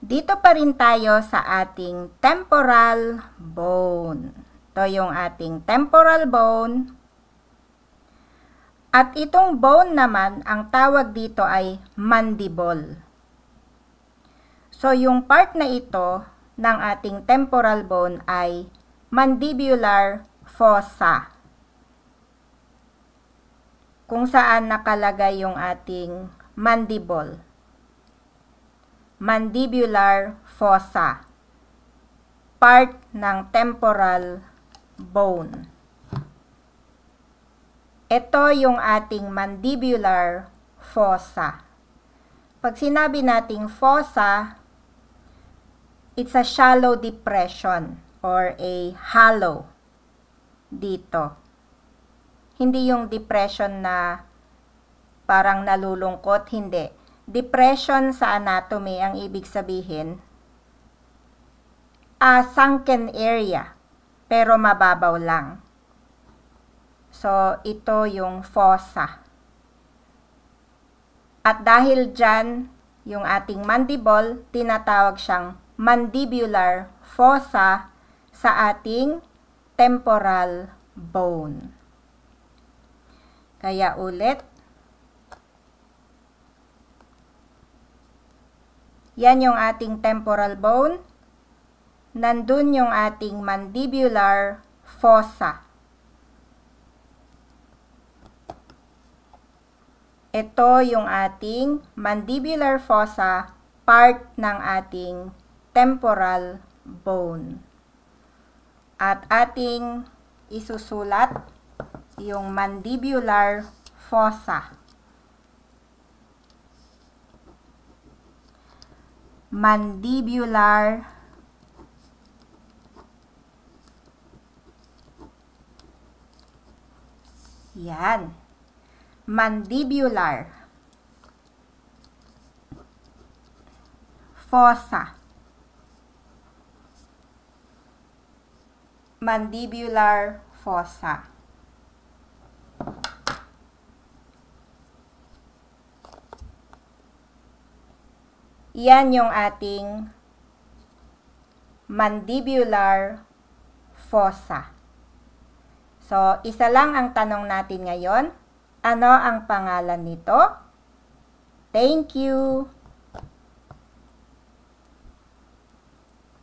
Dito pa rin tayo sa ating temporal bone. Ito yung ating temporal bone. At itong bone naman, ang tawag dito ay mandible. So, yung part na ito ng ating temporal bone ay mandibular fossa. Kung saan nakalagay yung ating mandible mandibular fossa, part ng temporal bone. Ito yung ating mandibular fossa. Pag sinabi nating fossa, it's a shallow depression or a hollow dito. Hindi yung depression na parang nalulungkot, hindi depression sa anatomy ang ibig sabihin, a sunken area, pero mababaw lang. So, ito yung fossa. At dahil dyan, yung ating mandible, tinatawag siyang mandibular fossa sa ating temporal bone. Kaya ulit, Yan yung ating temporal bone. Nandun yung ating mandibular fossa. Ito yung ating mandibular fossa, part ng ating temporal bone. At ating isusulat yung mandibular fossa. mandibular Yan. Mandibular. Fossa. Mandibular fossa. Yan yung ating mandibular fossa. So, isa lang ang tanong natin ngayon. Ano ang pangalan nito? Thank you!